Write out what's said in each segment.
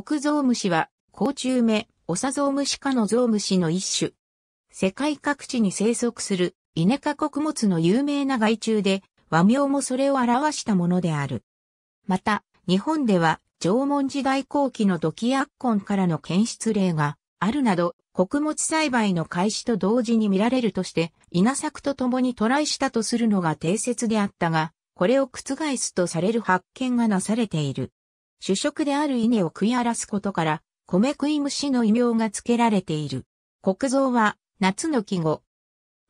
国ゾウムシは、甲虫目、オサゾウムシ科のゾウムシの一種。世界各地に生息する、イネ科穀物の有名な害虫で、和名もそれを表したものである。また、日本では、縄文時代後期の土器悪根からの検出例があるなど、穀物栽培の開始と同時に見られるとして、稲作と共にトライしたとするのが定説であったが、これを覆すとされる発見がなされている。主食である稲を食い荒らすことから、米食い虫の異名が付けられている。国蔵は、夏の季語。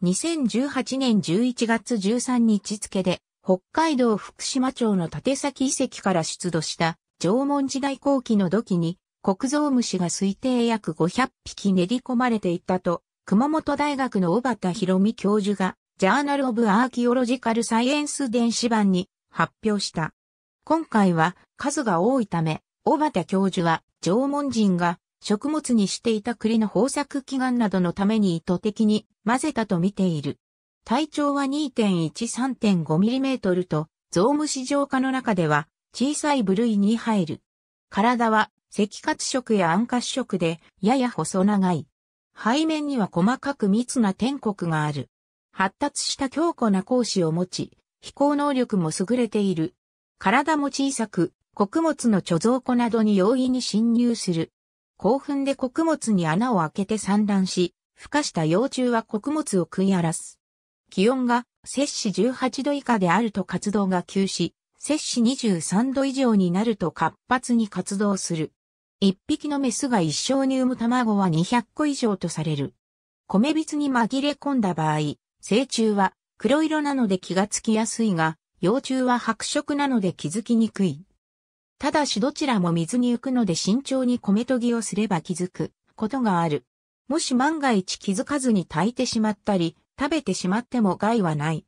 2018年11月13日付で、北海道福島町の立崎遺跡から出土した縄文時代後期の土器に国蔵虫が推定約500匹練り込まれていたと、熊本大学の小畑博美教授が、ジャーナル・オブ・アーキオロジカル・サイエンス電子版に発表した。今回は、数が多いため、小畑教授は縄文人が食物にしていた栗の豊作祈願などのために意図的に混ぜたと見ている。体長は 2.13.5mm と、ゾウムシ浄化の中では小さい部類に入る。体は赤褐色や暗褐色でやや細長い。背面には細かく密な天国がある。発達した強固な講師を持ち、飛行能力も優れている。体も小さく、穀物の貯蔵庫などに容易に侵入する。興奮で穀物に穴を開けて産卵し、孵化した幼虫は穀物を食い荒らす。気温が摂氏18度以下であると活動が休止、摂氏23度以上になると活発に活動する。一匹のメスが一生に産む卵は200個以上とされる。米びつに紛れ込んだ場合、成虫は黒色なので気がつきやすいが、幼虫は白色なので気づきにくい。ただしどちらも水に浮くので慎重に米研ぎをすれば気づくことがある。もし万が一気づかずに炊いてしまったり、食べてしまっても害はない。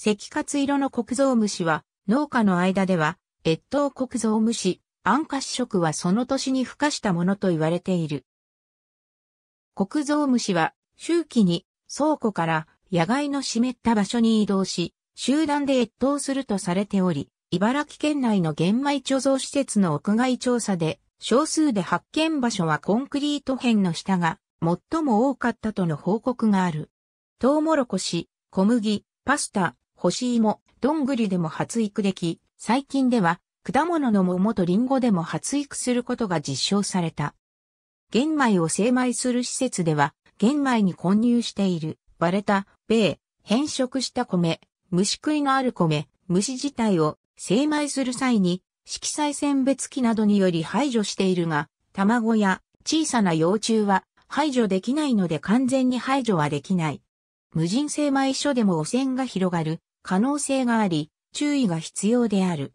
赤活色の黒蔵虫は、農家の間では、越冬黒蔵虫、安価子食はその年に孵化したものと言われている。黒蔵虫は、周期に倉庫から野外の湿った場所に移動し、集団で越冬するとされており、茨城県内の玄米貯蔵施設の屋外調査で、少数で発見場所はコンクリート片の下が最も多かったとの報告がある。トウモロコシ、小麦、パスタ、干し芋、どんぐりでも発育でき、最近では果物の桃とリンゴでも発育することが実証された。玄米を精米する施設では、玄米に混入している、割れた、米、変色した米、虫食いのある米、虫自体を精米する際に色彩選別機などにより排除しているが、卵や小さな幼虫は排除できないので完全に排除はできない。無人精米所でも汚染が広がる可能性があり、注意が必要である。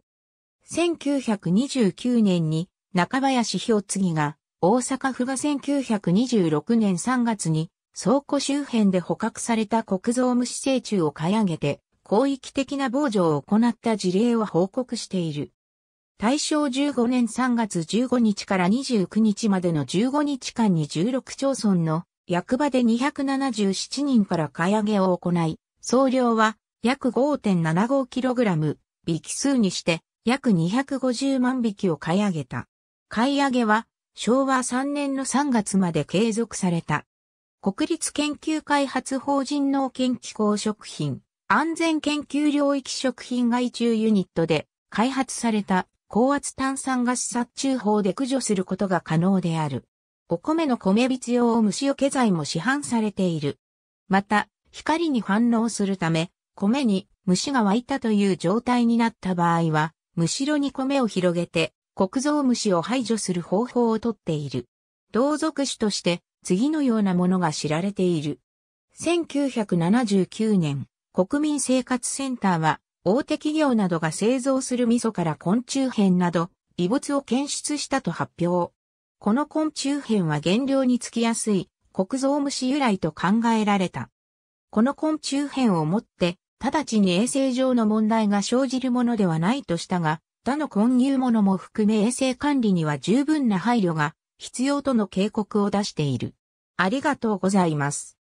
1929年に中林氷次が大阪府が1926年3月に倉庫周辺で捕獲された国造虫成虫を買い上げて広域的な防除を行った事例を報告している。大正15年3月15日から29日までの15日間に16町村の役場で277人から買い上げを行い、総量は約 5.75kg、匹数にして約250万匹を買い上げた。買い上げは昭和3年の3月まで継続された。国立研究開発法人農研機構食品安全研究領域食品害虫ユニットで開発された高圧炭酸ガス殺虫法で駆除することが可能である。お米の米びつ用虫除け剤も市販されている。また、光に反応するため、米に虫が湧いたという状態になった場合は、むしろに米を広げて、黒蔵虫を排除する方法をとっている。同族種として、次のようなものが知られている。1979年、国民生活センターは、大手企業などが製造する味噌から昆虫片など、異物を検出したと発表。この昆虫片は原料につきやすい、国造虫由来と考えられた。この昆虫片をもって、直ちに衛生上の問題が生じるものではないとしたが、他の混入物も含め衛生管理には十分な配慮が必要との警告を出している。ありがとうございます。